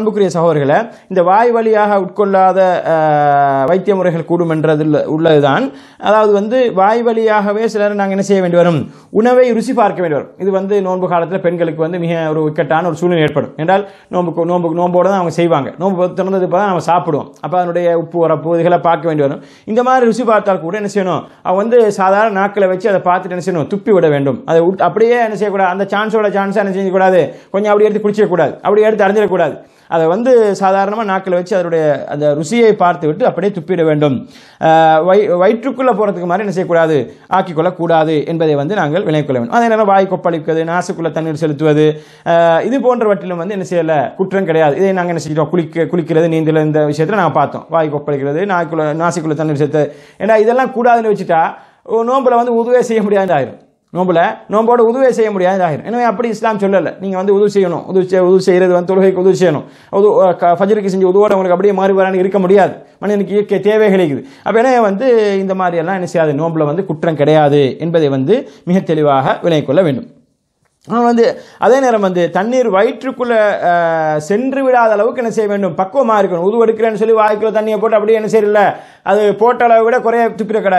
அன்புக்குரிய சகோதரிகளை இந்த வாய் வழியாக உட்கொள்ளாத வைத்திய முறைகள் கூடும் என்றதில் உள்ளதுதான் அதாவது வந்து வாய் வழியாகவே சிலர் நாங்கள் என்ன செய்ய வேண்டி வரும் உணவை ருசி பார்க்க வேண்டி வரும் இது வந்து நோன்பு காலத்தில் பெண்களுக்கு வந்து மிக ஒரு இக்கட்டான ஒரு சூழ்நிலை ஏற்படும் என்றால் நோன்புக்கு நோன்புக்கு நோன்போடு தான் அவங்க செய்வாங்க நோன்பு திறந்தது இப்போ தான் நம்ம சாப்பிடுவோம் அப்போ அதனுடைய உப்பு உரப்பு இதுகளை பார்க்க வேண்டி வரும் இந்த மாதிரி ருசி பார்த்தால் கூட என்ன செய்யணும் அவங்க வந்து சாதாரண நாக்களை வச்சு அதை பார்த்துட்டு என்ன செய்யணும் துப்பி விட வேண்டும் அதை அப்படியே என்ன செய்யக்கூடாது அந்த சான்ஸோட சான்ஸாக என்ன செய்யக்கூடாது கொஞ்சம் அப்படி எடுத்து குடிச்சிடக்கூடாது அப்படி எடுத்து அறிஞ்சிடக்கூடாது அதை வந்து சாதாரணமாக நாக்கில் வச்சு அதனுடைய அந்த ருசியை பார்த்து விட்டு அப்படியே துப்பிட வேண்டும் வை வயிற்றுக்குள்ளே போகிறதுக்கு மாதிரி என்ன செய்யக்கூடாது ஆக்கிக்கொள்ளக்கூடாது என்பதை வந்து நாங்கள் விளங்கிக் கொள்ள வேண்டும் அதே நேரம் வாய் கொப்பளிப்பது நாசுக்குள்ளே தண்ணீர் செலுத்துவது இது போன்றவற்றிலும் வந்து என்ன செய்யலை குற்றம் கிடையாது இதை நாங்கள் என்ன செய்கிறோம் குளிக்க குளிக்கிறது நீந்தல இந்த விஷயத்தில் நாங்கள் பார்த்தோம் வாய் கொப்பளிக்கிறது நாக்குள்ள நாசிக்குள்ளே தண்ணீர் செலுத்து ஏன்னா இதெல்லாம் கூடாதுன்னு வச்சுட்டா நோம்பில் வந்து உதவியாக செய்ய முடியாது ஆயிரும் நோம்பில் நோம்போட உதவியை செய்ய முடியாது ஆகிரும் எனவே அப்படி இஸ்லாம் சொல்லலை நீங்கள் வந்து உதவி செய்யணும் உதவி செய்ய உதவி செய்கிறது வந்து தொழுகைக்கு உதவி செய்யணும் உது ஃபஜருக்கு செஞ்சு உதவோட உங்களுக்கு அப்படியே மாறி வரான்னு இருக்க முடியாது மனிதனுக்கு இயற்கை தேவை கிடைக்குது அப்போ எனவே வந்து இந்த மாதிரியெல்லாம் என்ன செய்யாது நோம்பில் வந்து குற்றம் கிடையாது என்பதை வந்து மிக தெளிவாக கொள்ள வேண்டும் ஆனால் வந்து அதே நேரம் வந்து தண்ணீர் வயிற்றுக்குள்ளே சென்று விடாத அளவுக்கு என்ன செய்ய வேண்டும் பக்குவமாக இருக்கணும் உது எடுக்கிறேன்னு சொல்லி வாய்க்குள்ள தண்ணியை போட்டு அப்படியே என்ன செய்யல அது போட்ட அளவு விட குறைய துப்பிட கடா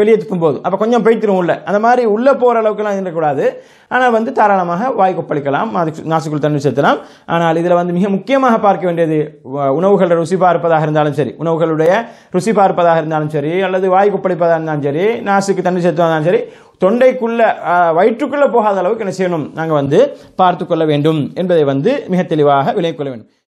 வெளியே துப்பும் போது அப்போ கொஞ்சம் பைத்திரும் உள்ள அந்த மாதிரி உள்ளே போகிற அளவுக்குலாம் இருக்கக்கூடாது ஆனால் வந்து தாராளமாக வாய் கொப்பளிக்கலாம் அதுக்கு நாசுக்குள் தண்ணி சேர்த்தலாம் ஆனால் இதில் வந்து மிக முக்கியமாக பார்க்க வேண்டியது உணவுகள் ருசி பார்ப்பதாக இருந்தாலும் சரி உணவுகளுடைய ருசி பார்ப்பதாக இருந்தாலும் சரி அல்லது வாய் கொப்பளிப்பதாக இருந்தாலும் சரி நாசுக்கு தண்ணி சேர்த்ததாக இருந்தாலும் சரி தொண்டைக்குள்ள வயிற்றுக்குள்ளே போகாத அளவுக்கு என்ன செய்யணும் நாங்கள் வந்து பார்த்து கொள்ள வேண்டும் என்பதை வந்து மிக தெளிவாக விலை கொள்ள வேண்டும்